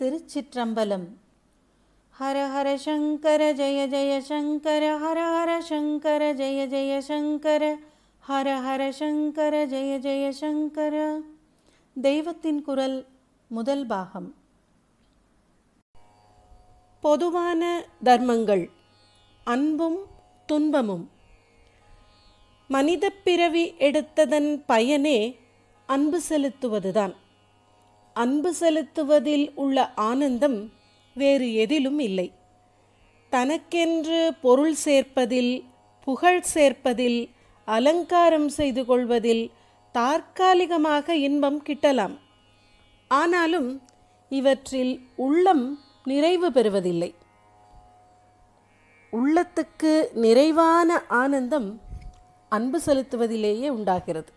திருச்சிற்றம்பலம் ஹர ஹர சங்கர ஜெய ஜெய சங்கர ஹர ஹர சங்கர ஜெய ஜெய சங்கர ஹர ஹர சங்கர ஜெய ஜெய சங்கர தெய்வத்தின் குரல் முதல் பாகம் பொதுவான தர்மங்கள் அன்பும் துன்பமும் மனித பிறவி எடுத்ததன் பயனே அன்பு செலுத்துவதுதான் அன்பு செலுத்துவதில் உள்ள ஆனந்தம் வேறு எதிலும் இல்லை தனக்கென்று பொருள் சேர்ப்பதில் புகழ் சேர்ப்பதில் அலங்காரம் செய்து கொள்வதில் தற்காலிகமாக இன்பம் கிட்டலாம் ஆனாலும் இவற்றில் உள்ளம் நிறைவு பெறுவதில்லை உள்ளத்துக்கு நிறைவான ஆனந்தம் அன்பு செலுத்துவதிலேயே உண்டாகிறது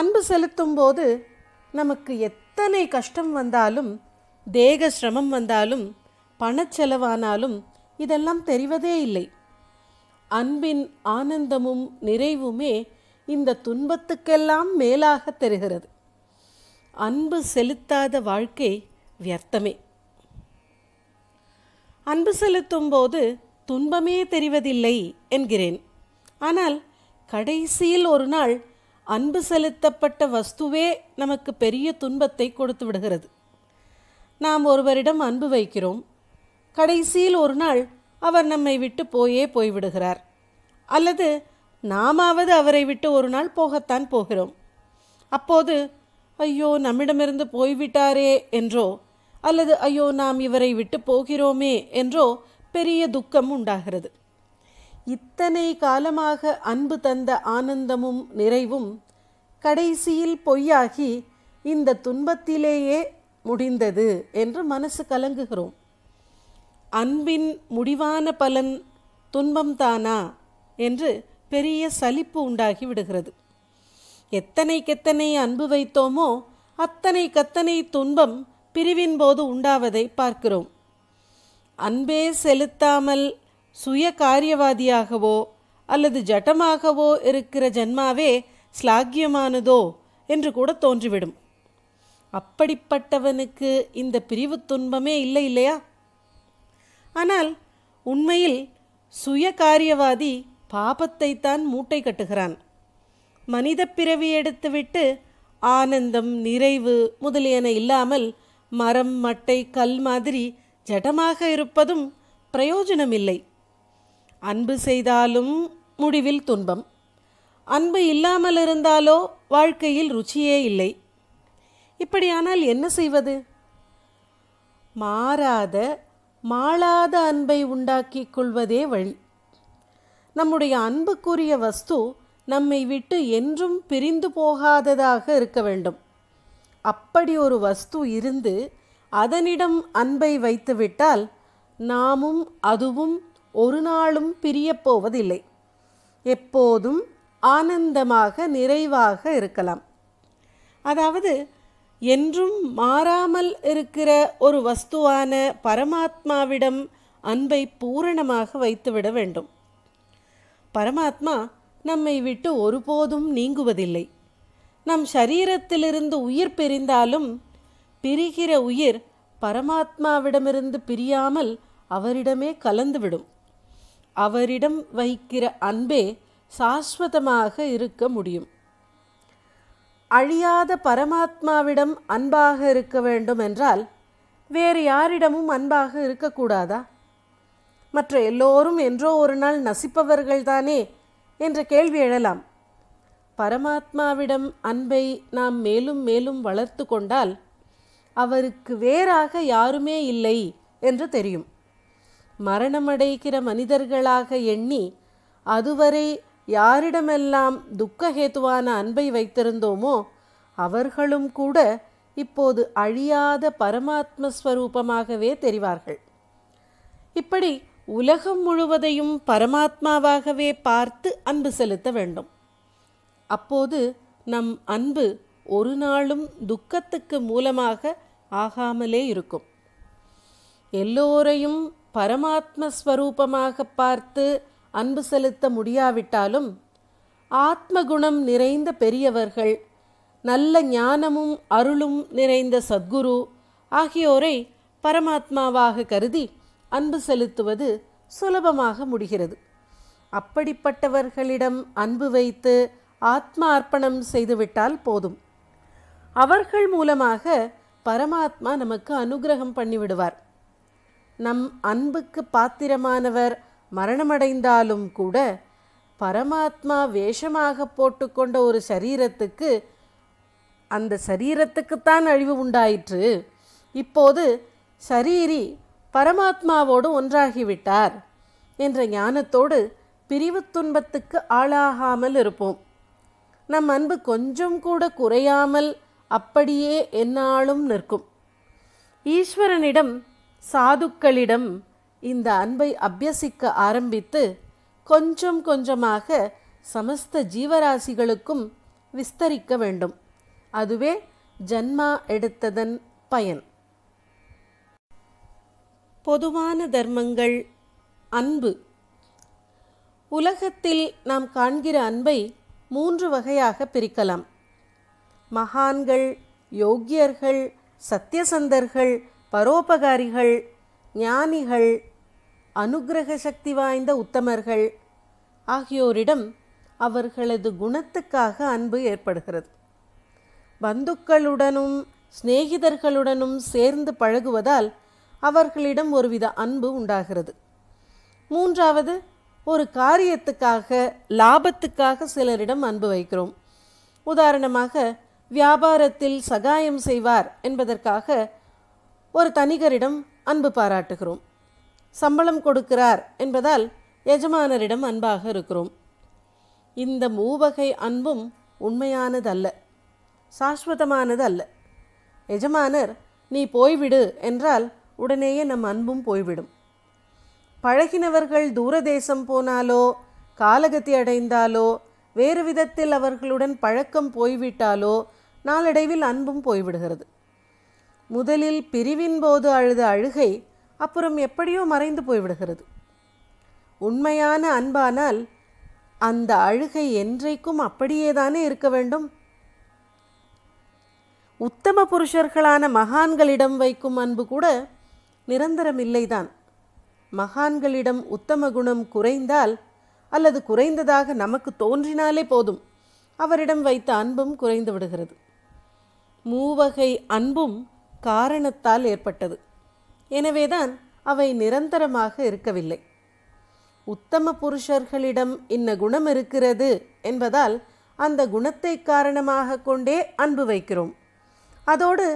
அன்பு செலுத்தும் போது நமக்கு எத்தனை கஷ்டம் வந்தாலும் தேக சிரமம் வந்தாலும் பணச்செலவானாலும் இதெல்லாம் தெரிவதே இல்லை அன்பின் ஆனந்தமும் நிறைவுமே இந்த துன்பத்துக்கெல்லாம் மேலாக தெரிகிறது அன்பு செலுத்தாத வாழ்க்கை வியர்த்தமே அன்பு செலுத்தும் போது துன்பமே தெரிவதில்லை என்கிறேன் ஆனால் கடைசியில் ஒரு நாள் அன்பு செலுத்தப்பட்ட வஸ்துவே நமக்கு பெரிய துன்பத்தை கொடுத்து விடுகிறது நாம் ஒருவரிடம் அன்பு வைக்கிறோம் கடைசியில் ஒரு நாள் அவர் நம்மை விட்டு போயே போய்விடுகிறார் அல்லது நாமாவது அவரை விட்டு ஒரு நாள் போகத்தான் போகிறோம் அப்போது ஐயோ நம்மிடமிருந்து போய்விட்டாரே என்றோ அல்லது ஐயோ நாம் இவரை விட்டு போகிறோமே என்றோ பெரிய துக்கம் உண்டாகிறது இத்தனை காலமாக அன்பு தந்த ஆனந்தமும் நிறைவும் கடைசியில் பொய்யாகி இந்த துன்பத்திலேயே முடிந்தது என்று மனசு கலங்குகிறோம் அன்பின் முடிவான பலன் துன்பம்தானா என்று பெரிய சலிப்பு உண்டாகி விடுகிறது எத்தனைக்கெத்தனை அன்பு வைத்தோமோ அத்தனை கத்தனை துன்பம் பிரிவின் போது உண்டாவதை பார்க்கிறோம் அன்பே செலுத்தாமல் சுய காரியவாதியாகவோ அல்லது ஜட்டமாகவோ இருக்கிற ஜன்மாவே ஸ்லாகியமானதோ என்று கூட தோன்றிவிடும் அப்படிப்பட்டவனுக்கு இந்த பிரிவு துன்பமே இல்லை இல்லையா ஆனால் உண்மையில் சுய காரியவாதி பாபத்தைத்தான் மூட்டை கட்டுகிறான் மனித பிறவி எடுத்துவிட்டு ஆனந்தம் நிறைவு முதலியன இல்லாமல் மரம் மட்டை கல் மாதிரி ஜடமாக இருப்பதும் பிரயோஜனமில்லை அன்பு செய்தாலும் முடிவில் துன்பம் அன்பு இல்லாமல் இருந்தாலோ வாழ்க்கையில் ருச்சியே இல்லை இப்படியானால் என்ன செய்வது மாறாத மாளாத அன்பை உண்டாக்கிக் கொள்வதே வழி நம்முடைய அன்புக்குரிய வஸ்து நம்மை விட்டு என்றும் பிரிந்து போகாததாக இருக்க வேண்டும் அப்படி ஒரு வஸ்து இருந்து அதனிடம் அன்பை வைத்துவிட்டால் நாமும் அதுவும் ஒரு நாளும் பிரியப்போவதில்லை எப்போதும் ஆனந்தமாக நிறைவாக இருக்கலாம் அதாவது என்றும் மாறாமல் இருக்கிற ஒரு வஸ்துவான பரமாத்மாவிடம் அன்பை பூரணமாக வைத்துவிட வேண்டும் பரமாத்மா நம்மை விட்டு ஒருபோதும் நீங்குவதில்லை நம் சரீரத்திலிருந்து உயிர் பிரிந்தாலும் பிரிகிற உயிர் பரமாத்மாவிடமிருந்து பிரியாமல் அவரிடமே கலந்துவிடும் அவரிடம் வைக்கிற அன்பே சாஸ்வதமாக இருக்க முடியும் அழியாத பரமாத்மாவிடம் அன்பாக இருக்க வேண்டும் என்றால் வேறு யாரிடமும் அன்பாக இருக்கக்கூடாதா மற்ற எல்லோரும் என்றோ ஒரு நாள் நசிப்பவர்கள்தானே என்ற கேள்வி எழலாம் பரமாத்மாவிடம் அன்பை நாம் மேலும் மேலும் வளர்த்து கொண்டால் அவருக்கு வேறாக யாருமே இல்லை என்று தெரியும் மரணமடைகிற மனிதர்களாக எண்ணி அதுவரை யாரிடமெல்லாம் துக்ககேதுவான அன்பை வைத்திருந்தோமோ அவர்களும் கூட இப்போது அழியாத பரமாத்ம ஸ்வரூபமாகவே தெரிவார்கள் இப்படி உலகம் முழுவதையும் பரமாத்மாவாகவே பார்த்து அன்பு செலுத்த வேண்டும் அப்போது நம் அன்பு ஒரு நாளும் துக்கத்துக்கு மூலமாக ஆகாமலே இருக்கும் எல்லோரையும் பரமாத்ம ஸ்வரூபமாக பார்த்து அன்பு செலுத்த முடியாவிட்டாலும் ஆத்மகுணம் நிறைந்த பெரியவர்கள் நல்ல ஞானமும் அருளும் நிறைந்த சத்குரு ஆகியோரை பரமாத்மாவாக கருதி அன்பு செலுத்துவது சுலபமாக முடிகிறது அப்படிப்பட்டவர்களிடம் அன்பு வைத்து ஆத்மா அர்ப்பணம் செய்துவிட்டால் போதும் அவர்கள் மூலமாக பரமாத்மா நமக்கு அனுகிரகம் பண்ணிவிடுவார் நம் அன்புக்கு பாத்திரமானவர் மரணமடைந்தாலும் கூட பரமாத்மா வேஷமாக போட்டுக்கொண்ட ஒரு சரீரத்துக்கு அந்த சரீரத்துக்குத்தான் அழிவு உண்டாயிற்று இப்போது சரீரி பரமாத்மாவோடு ஒன்றாகிவிட்டார் என்ற ஞானத்தோடு பிரிவு துன்பத்துக்கு ஆளாகாமல் இருப்போம் நம் அன்பு கொஞ்சம் கூட குறையாமல் அப்படியே என்னாலும் நிற்கும் ஈஸ்வரனிடம் சாதுக்களிடம் இந்த அன்பை அபியசிக்க ஆரம்பித்து கொஞ்சம் கொஞ்சமாக சமஸ்த ஜீவராசிகளுக்கும் விஸ்தரிக்க வேண்டும் அதுவே ஜன்மா எடுத்ததன் பயன் பொதுவான தர்மங்கள் அன்பு உலகத்தில் நாம் காண்கிற அன்பை மூன்று வகையாக பிரிக்கலாம் மகான்கள் யோக்கியர்கள் சத்தியசந்தர்கள் பரோபகாரிகள் ஞானிகள் அனுகிரக சக்தி வாய்ந்த உத்தமர்கள் ஆகியோரிடம் அவர்களது குணத்துக்காக அன்பு ஏற்படுகிறது பந்துக்களுடனும் சிநேகிதர்களுடனும் சேர்ந்து பழகுவதால் அவர்களிடம் ஒருவித அன்பு உண்டாகிறது மூன்றாவது ஒரு காரியத்துக்காக லாபத்துக்காக சிலரிடம் அன்பு வைக்கிறோம் உதாரணமாக வியாபாரத்தில் சகாயம் செய்வார் என்பதற்காக ஒரு தனிகரிடம் அன்பு பாராட்டுகிறோம் சம்பளம் கொடுக்கிறார் என்பதால் எஜமானரிடம் அன்பாக இருக்கிறோம் இந்த மூவகை அன்பும் உண்மையானதல்ல சாஸ்வதமானது அல்ல எஜமானர் நீ போய்விடு என்றால் உடனேயே நம் அன்பும் போய்விடும் பழகினவர்கள் தூர தேசம் போனாலோ காலகத்தி அடைந்தாலோ வேறு விதத்தில் அவர்களுடன் பழக்கம் போய்விட்டாலோ நாளடைவில் அன்பும் போய்விடுகிறது முதலில் பிரிவின் போது அழுத அழுகை அப்புறம் எப்படியோ மறைந்து போய்விடுகிறது உண்மையான அன்பானால் அந்த அழுகை என்றைக்கும் அப்படியேதானே இருக்க வேண்டும் உத்தம புருஷர்களான மகான்களிடம் வைக்கும் அன்பு கூட நிரந்தரம் இல்லைதான் மகான்களிடம் உத்தம குணம் குறைந்தால் அல்லது குறைந்ததாக நமக்கு தோன்றினாலே போதும் அவரிடம் வைத்த அன்பும் குறைந்து விடுகிறது மூவகை அன்பும் காரணத்தால் ஏற்பட்டது எனவேதான் அவை நிரந்தரமாக இருக்கவில்லை உத்தம புருஷர்களிடம் இன்ன குணம் இருக்கிறது என்பதால் அந்த குணத்தை காரணமாக கொண்டே அன்பு வைக்கிறோம் அதோடு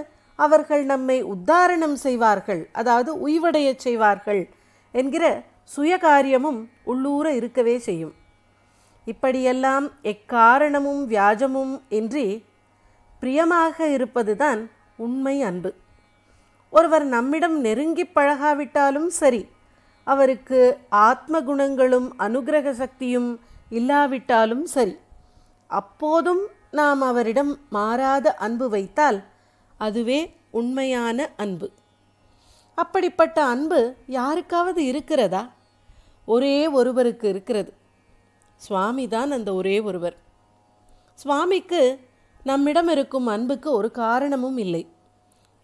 அவர்கள் நம்மை உத்தாரணம் செய்வார்கள் அதாவது உய்வடைய செய்வார்கள் என்கிற சுயகாரியமும் உள்ளூர இருக்கவே செய்யும் இப்படியெல்லாம் எக்காரணமும் வியாஜமும் இன்றி பிரியமாக இருப்பதுதான் உண்மை அன்பு ஒருவர் நம்மிடம் நெருங்கி பழகாவிட்டாலும் சரி அவருக்கு ஆத்ம குணங்களும் அனுகிரக சக்தியும் இல்லாவிட்டாலும் சரி அப்போதும் நாம் அவரிடம் மாறாத அன்பு வைத்தால் அதுவே உண்மையான அன்பு அப்படிப்பட்ட அன்பு யாருக்காவது இருக்கிறதா ஒரே ஒருவருக்கு இருக்கிறது சுவாமி தான் அந்த ஒரே ஒருவர் சுவாமிக்கு நம்மிடம் இருக்கும் அன்புக்கு ஒரு காரணமும் இல்லை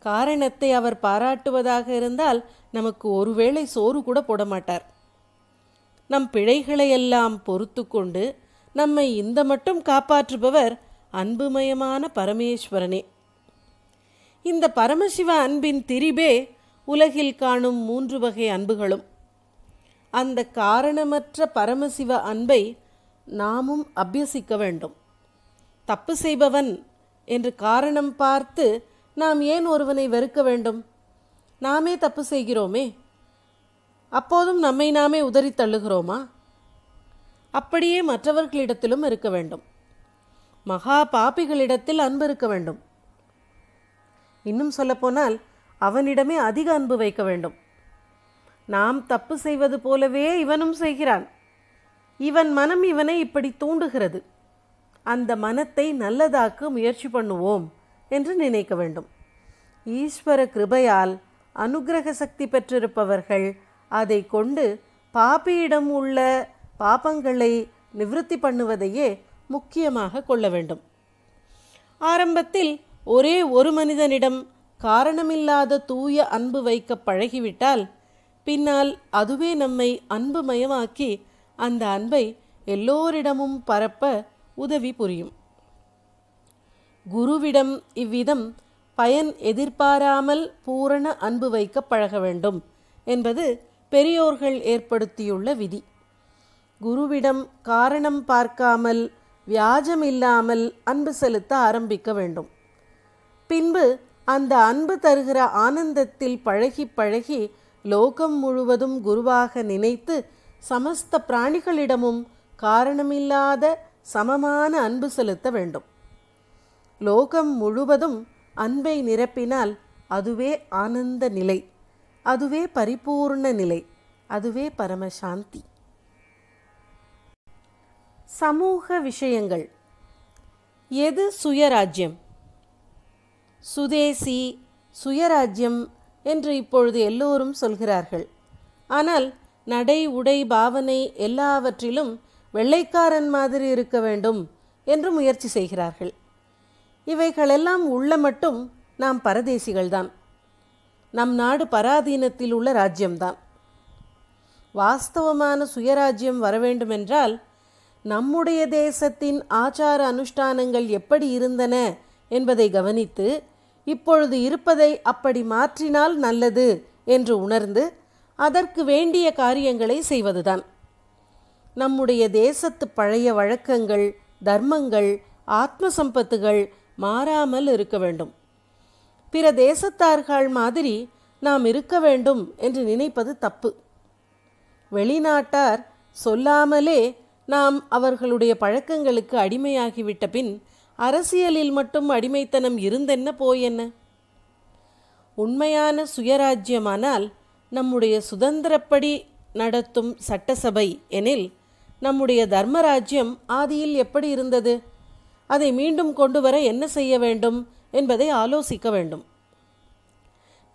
காரணத்தை அவர் பாராட்டுவதாக இருந்தால் நமக்கு ஒருவேளை சோறு கூட போட மாட்டார் நம் பிழைகளையெல்லாம் பொறுத்து கொண்டு நம்மை இந்த மட்டும் காப்பாற்றுபவர் அன்புமயமான பரமேஸ்வரனே இந்த பரமசிவ அன்பின் திரிபே உலகில் காணும் மூன்று வகை அன்புகளும் அந்த காரணமற்ற பரமசிவ அன்பை நாமும் அபியசிக்க வேண்டும் தப்பு செய்பவன் என்று காரணம் பார்த்து நாம் ஏன் ஒருவனை வெறுக்க வேண்டும் நாமே தப்பு செய்கிறோமே அப்போதும் நம்மை நாமே உதறி தள்ளுகிறோமா அப்படியே மற்றவர்களிடத்திலும் இருக்க வேண்டும் மகா பாப்பிகளிடத்தில் அன்பு இருக்க வேண்டும் இன்னும் சொல்லப்போனால் அவனிடமே அதிக அன்பு வைக்க வேண்டும் நாம் தப்பு செய்வது போலவே இவனும் செய்கிறான் இவன் மனம் இவனை இப்படி தூண்டுகிறது அந்த மனத்தை நல்லதாக்க முயற்சி பண்ணுவோம் என்று நினைக்க வேண்டும் ஈஸ்வர கிருபையால் அனுகிரக சக்தி பெற்றிருப்பவர்கள் அதை கொண்டு பாப்பியிடம் உள்ள பாப்பங்களை நிவிருத்தி பண்ணுவதையே முக்கியமாக கொள்ள வேண்டும் ஆரம்பத்தில் ஒரே ஒரு மனிதனிடம் காரணமில்லாத தூய அன்பு வைக்க பழகிவிட்டால் பின்னால் அதுவே நம்மை அன்பு மயமாக்கி அந்த அன்பை எல்லோரிடமும் பரப்ப உதவி புரியும் குருவிடம் இவ்விதம் பயன் எதிர்பாராமல் பூரண அன்பு வைக்க பழக வேண்டும் என்பது பெரியோர்கள் ஏற்படுத்தியுள்ள விதி குருவிடம் காரணம் பார்க்காமல் வியாஜம் இல்லாமல் அன்பு செலுத்த ஆரம்பிக்க வேண்டும் பின்பு அந்த அன்பு தருகிற ஆனந்தத்தில் பழகி பழகி லோகம் முழுவதும் குருவாக நினைத்து சமஸ்த பிராணிகளிடமும் காரணமில்லாத சமமான அன்பு செலுத்த வேண்டும் லோகம் முழுவதும் அன்பை நிரப்பினால் அதுவே ஆனந்த நிலை அதுவே பரிபூர்ண நிலை அதுவே பரமசாந்தி சமூக விஷயங்கள் எது சுயராஜ்யம் சுதேசி சுயராஜ்யம் என்று இப்பொழுது எல்லோரும் சொல்கிறார்கள் ஆனால் நடை உடை பாவனை எல்லாவற்றிலும் வெள்ளைக்காரன் மாதிரி இருக்க வேண்டும் என்று முயற்சி செய்கிறார்கள் இவைகளெல்லாம் உள்ள மட்டும் நாம் பரதேசிகள்தான் நம் நாடு பராதீனத்தில் உள்ள ராஜ்யம்தான் வாஸ்தவமான சுயராஜ்யம் வரவேண்டுமென்றால் நம்முடைய தேசத்தின் ஆச்சார அனுஷ்டானங்கள் எப்படி இருந்தன என்பதை கவனித்து இப்பொழுது இருப்பதை அப்படி மாற்றினால் நல்லது என்று உணர்ந்து அதற்கு வேண்டிய காரியங்களை செய்வதுதான் நம்முடைய தேசத்து பழைய வழக்கங்கள் தர்மங்கள் ஆத்ம சம்பத்துகள் மாறாமல் இருக்க வேண்டும் பிற தேசத்தார்கள் மாதிரி நாம் இருக்க வேண்டும் என்று நினைப்பது தப்பு வெளிநாட்டார் சொல்லாமலே நாம் அவர்களுடைய பழக்கங்களுக்கு அடிமையாகிவிட்ட பின் அரசியலில் மட்டும் அடிமைத்தனம் இருந்தென்ன போயென்ன உண்மையான சுயராஜ்யமானால் நம்முடைய சுதந்திரப்படி நடத்தும் சட்டசபை எனில் நம்முடைய தர்மராஜ்யம் ஆதியில் எப்படி இருந்தது அதை மீண்டும் கொண்டு வர என்ன செய்ய வேண்டும் என்பதை ஆலோசிக்க வேண்டும்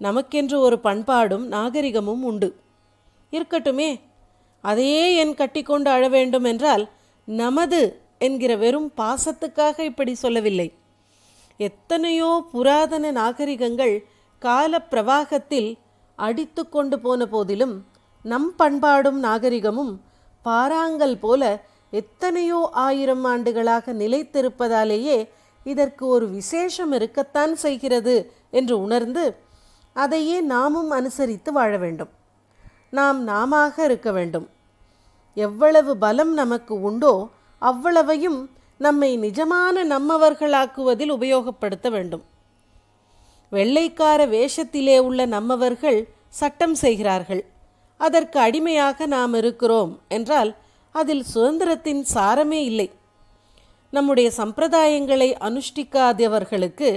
நமக்கென்று ஒரு பண்பாடும் நாகரிகமும் உண்டு இருக்கட்டுமே அதையே என் கட்டிக்கொண்டு அழ வேண்டும் என்றால் நமது என்கிற வெறும் பாசத்துக்காக இப்படி சொல்லவில்லை எத்தனையோ புராதன நாகரிகங்கள் கால பிரவாகத்தில் அடித்து கொண்டு போன போதிலும் நம் பண்பாடும் நாகரிகமும் பாறாங்கல் போல எத்தனையோ ஆயிரம் ஆண்டுகளாக நிலைத்திருப்பதாலேயே இதற்கு ஒரு விசேஷம் இருக்கத்தான் செய்கிறது என்று உணர்ந்து அதையே நாமும் அனுசரித்து வாழ வேண்டும் நாம் நாம இருக்க வேண்டும் எவ்வளவு பலம் நமக்கு உண்டோ அவ்வளவையும் நம்மை நிஜமான நம்மவர்களாக்குவதில் உபயோகப்படுத்த வேண்டும் வெள்ளைக்கார வேஷத்திலே உள்ள நம்மவர்கள் சட்டம் செய்கிறார்கள் அதற்கு அடிமையாக நாம் இருக்கிறோம் என்றால் அதில் சுதந்திரத்தின் சாரமே இல்லை நம்முடைய சம்பிரதாயங்களை அனுஷ்டிக்காதவர்களுக்கு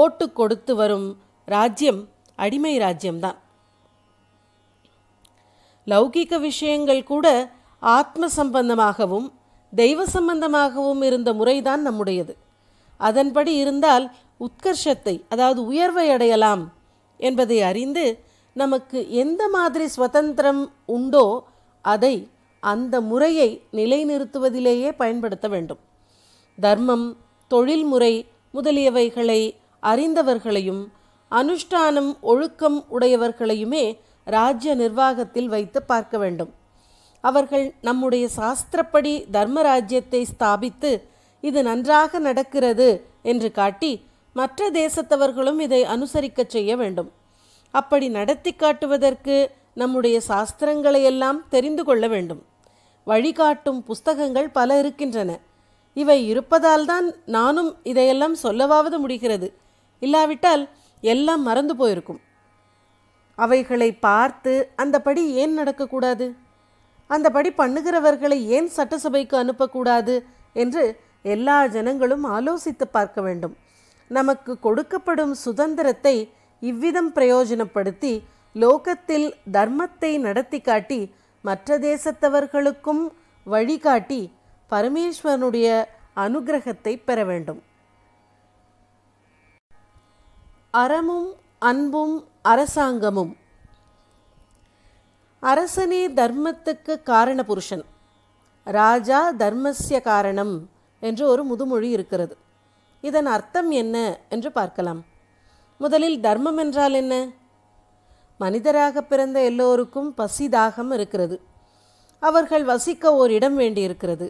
ஓட்டு கொடுத்து வரும் ராஜ்யம் அடிமை ராஜ்யம்தான் லௌகிக விஷயங்கள் கூட ஆத்ம சம்பந்தமாகவும் தெய்வ சம்பந்தமாகவும் இருந்த முறைதான் நம்முடையது அதன்படி இருந்தால் உத்கர்ஷத்தை அதாவது உயர்வை அடையலாம் என்பதை அறிந்து நமக்கு எந்த மாதிரி சுதந்திரம் உண்டோ அதை அந்த முறையை நிலைநிறுத்துவதிலேயே பயன்படுத்த வேண்டும் தர்மம் தொழில்முறை முதலியவைகளை அறிந்தவர்களையும் அனுஷ்டானம் ஒழுக்கம் உடையவர்களையுமே ராஜ்ய நிர்வாகத்தில் வைத்து பார்க்க வேண்டும் அவர்கள் நம்முடைய சாஸ்திரப்படி தர்மராஜ்யத்தை ஸ்தாபித்து இது நன்றாக நடக்கிறது என்று காட்டி மற்ற தேசத்தவர்களும் இதை அனுசரிக்க செய்ய வேண்டும் அப்படி நடத்தி காட்டுவதற்கு நம்முடைய சாஸ்திரங்களையெல்லாம் தெரிந்து கொள்ள வேண்டும் வழிகாட்டும் புஸ்தகங்கள் பல இருக்கின்றன இவை இருப்பதால் தான் நானும் இதையெல்லாம் சொல்லவாவது முடிகிறது இல்லாவிட்டால் எல்லாம் மறந்து போயிருக்கும் அவைகளை பார்த்து அந்தபடி ஏன் நடக்கக்கூடாது அந்தபடி பண்ணுகிறவர்களை ஏன் சட்டசபைக்கு அனுப்பக்கூடாது என்று எல்லா ஜனங்களும் ஆலோசித்து பார்க்க வேண்டும் நமக்கு கொடுக்கப்படும் சுதந்திரத்தை இவ்விதம் பிரயோஜனப்படுத்தி லோகத்தில் தர்மத்தை நடத்தி காட்டி மற்ற தேசத்தவர்களுக்கும் வழிகாட்டி பரமேஸ்வரனுடைய அனுகிரகத்தை பெற வேண்டும் அறமும் அன்பும் அரசாங்கமும் அரசனே தர்மத்துக்கு காரண புருஷன் ராஜா தர்மஸ்ய காரணம் என்று ஒரு முதுமொழி இருக்கிறது இதன் அர்த்தம் என்ன என்று பார்க்கலாம் முதலில் தர்மம் என்றால் என்ன மனிதராக பிறந்த எல்லோருக்கும் பசி தாகம் இருக்கிறது அவர்கள் வசிக்க ஓர் இடம் வேண்டியிருக்கிறது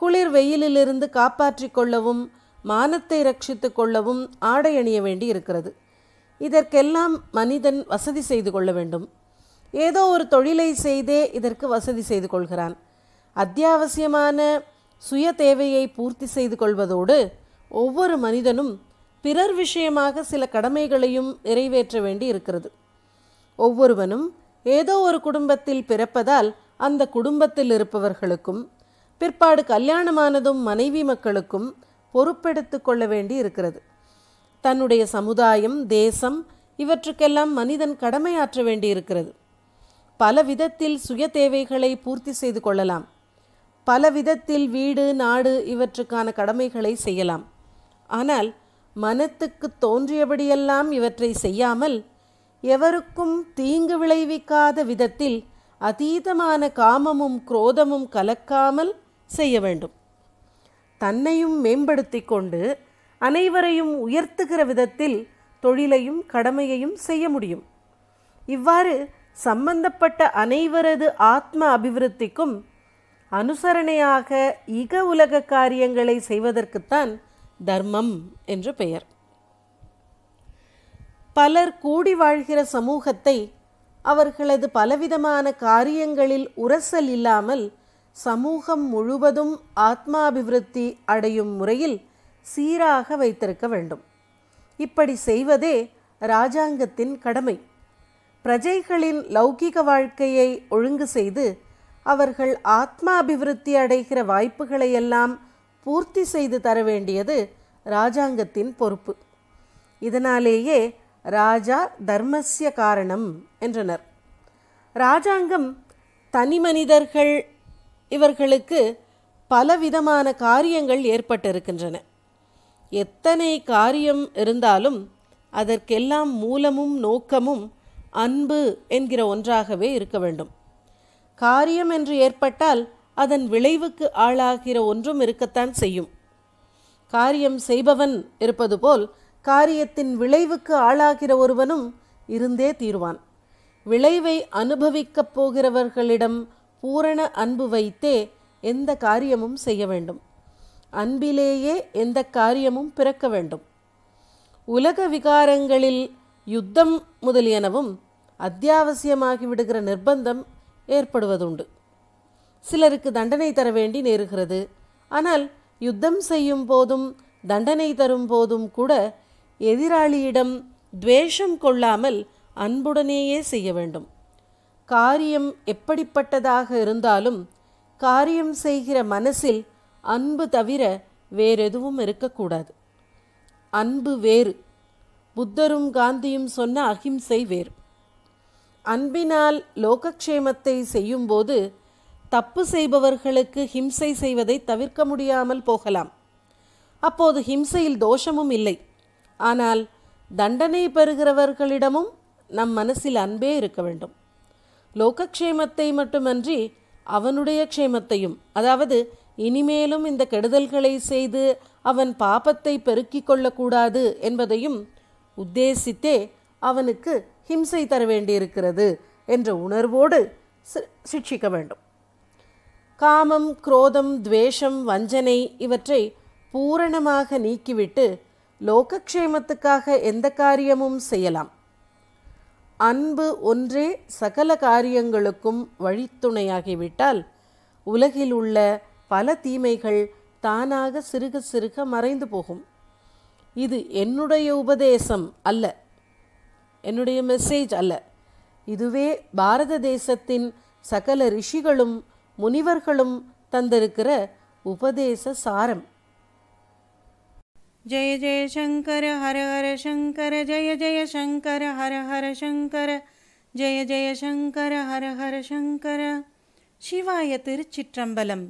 குளிர் வெயிலிலிருந்து காப்பாற்றி கொள்ளவும் மானத்தை ரட்சித்து கொள்ளவும் ஆடை அணிய வேண்டி இருக்கிறது இதற்கெல்லாம் மனிதன் வசதி செய்து கொள்ள வேண்டும் ஏதோ ஒரு தொழிலை செய்தே இதற்கு வசதி செய்து கொள்கிறான் அத்தியாவசியமான சுய தேவையை பூர்த்தி செய்து கொள்வதோடு ஒவ்வொரு மனிதனும் பிறர் விஷயமாக சில கடமைகளையும் நிறைவேற்ற வேண்டி இருக்கிறது ஒவ்வொருவனும் ஏதோ ஒரு குடும்பத்தில் பிறப்பதால் அந்த குடும்பத்தில் இருப்பவர்களுக்கும் பிற்பாடு கல்யாணமானதும் மனைவி மக்களுக்கும் பொறுப்பெடுத்து கொள்ள வேண்டி இருக்கிறது தன்னுடைய சமுதாயம் தேசம் இவற்றுக்கெல்லாம் மனிதன் கடமையாற்ற வேண்டியிருக்கிறது பல விதத்தில் சுய தேவைகளை பூர்த்தி செய்து கொள்ளலாம் பல விதத்தில் வீடு நாடு இவற்றுக்கான கடமைகளை செய்யலாம் ஆனால் மனத்துக்கு தோன்றியபடியெல்லாம் இவற்றை செய்யாமல் எவருக்கும் தீங்கு விளைவிக்காத விதத்தில் அதீதமான காமமும் குரோதமும் கலக்காமல் செய்ய வேண்டும் தன்னையும் மேம்படுத்தி கொண்டு அனைவரையும் உயர்த்துகிற விதத்தில் தொழிலையும் கடமையையும் செய்ய முடியும் இவ்வாறு சம்பந்தப்பட்ட அனைவரது ஆத்ம அபிவிருத்திக்கும் அனுசரணையாக இக உலக காரியங்களை செய்வதற்குத்தான் தர்மம் என்று பெயர் பலர் கூடி வாழ்கிற சமூகத்தை அவர்களது பலவிதமான காரியங்களில் உரசல் இல்லாமல் சமூகம் முழுவதும் ஆத்மாபிவிருத்தி அடையும் முறையில் சீராக வைத்திருக்க வேண்டும் இப்படி செய்வதே இராஜாங்கத்தின் கடமை பிரஜைகளின் லௌகிக வாழ்க்கையை ஒழுங்கு செய்து அவர்கள் ஆத்மாபிவிருத்தி அடைகிற வாய்ப்புகளையெல்லாம் பூர்த்தி செய்து தர வேண்டியது இராஜாங்கத்தின் பொறுப்பு இதனாலேயே ராஜா தர்மசிய காரணம் என்றனர் ராஜாங்கம் தனி மனிதர்கள் இவர்களுக்கு பலவிதமான காரியங்கள் ஏற்பட்டிருக்கின்றன எத்தனை காரியம் இருந்தாலும் அதற்கெல்லாம் மூலமும் நோக்கமும் அன்பு என்கிற ஒன்றாகவே இருக்க வேண்டும் காரியம் என்று ஏற்பட்டால் அதன் விளைவுக்கு ஆளாகிற ஒன்றும் இருக்கத்தான் செய்யும் காரியம் செய்பவன் இருப்பது போல் காரியத்தின் விளைவுக்கு ஆளாகிற ஒருவனும் இருந்தே தீர்வான் விளைவை அனுபவிக்கப் போகிறவர்களிடம் பூரண அன்பு வைத்தே எந்த காரியமும் செய்ய வேண்டும் அன்பிலேயே எந்த காரியமும் பிறக்க வேண்டும் உலக விகாரங்களில் யுத்தம் முதலியனவும் அத்தியாவசியமாகிவிடுகிற நிர்பந்தம் ஏற்படுவதுண்டு சிலருக்கு தண்டனை தர வேண்டி நேருகிறது ஆனால் யுத்தம் செய்யும் போதும் தண்டனை தரும் போதும் கூட எதிராளியிடம் துவேஷம் கொள்ளாமல் அன்புடனேயே செய்ய வேண்டும் காரியம் எப்படிப்பட்டதாக இருந்தாலும் காரியம் செய்கிற மனசில் அன்பு தவிர வேறெதுவும் இருக்கக்கூடாது அன்பு வேறு புத்தரும் காந்தியும் சொன்ன அகிம்சை வேறு அன்பினால் லோகக்ஷேமத்தை செய்யும்போது தப்பு செய்பவர்களுக்கு ஹிம்சை செய்வதை தவிர்க்க முடியாமல் போகலாம் அப்போது ஹிம்சையில் தோஷமும் இல்லை ஆனால் தண்டனை பெறுகிறவர்களிடமும் நம் மனசில் அன்பே இருக்க வேண்டும் லோகக்ஷேமத்தை மட்டுமன்றி அவனுடைய க்ஷேமத்தையும் அதாவது இனிமேலும் இந்த கெடுதல்களை செய்து அவன் பாபத்தை பெருக்கிக் கொள்ளக்கூடாது என்பதையும் உத்தேசித்தே அவனுக்கு ஹிம்சை தர வேண்டியிருக்கிறது என்ற உணர்வோடு சிக்ஷிக்க வேண்டும் காமம் குரோதம் துவேஷம் வஞ்சனை இவற்றை பூரணமாக நீக்கிவிட்டு லோகக்ஷேமத்துக்காக எந்த காரியமும் செய்யலாம் அன்பு ஒன்றே சகல காரியங்களுக்கும் வழித்துணையாகிவிட்டால் உலகில் உள்ள பல தீமைகள் தானாக சிறுக சிறுக மறைந்து போகும் இது என்னுடைய உபதேசம் அல்ல என்னுடைய மெசேஜ் அல்ல இதுவே பாரத தேசத்தின் சகல ரிஷிகளும் முனிவர்களும் தந்திருக்கிற உபதேச சாரம் जय जय शंकर हर हर शंकर जय जय शंकर हर हर शंकर जय जय शंकर हर हर शंकर शिवाय तिरुचित्रम्बलम्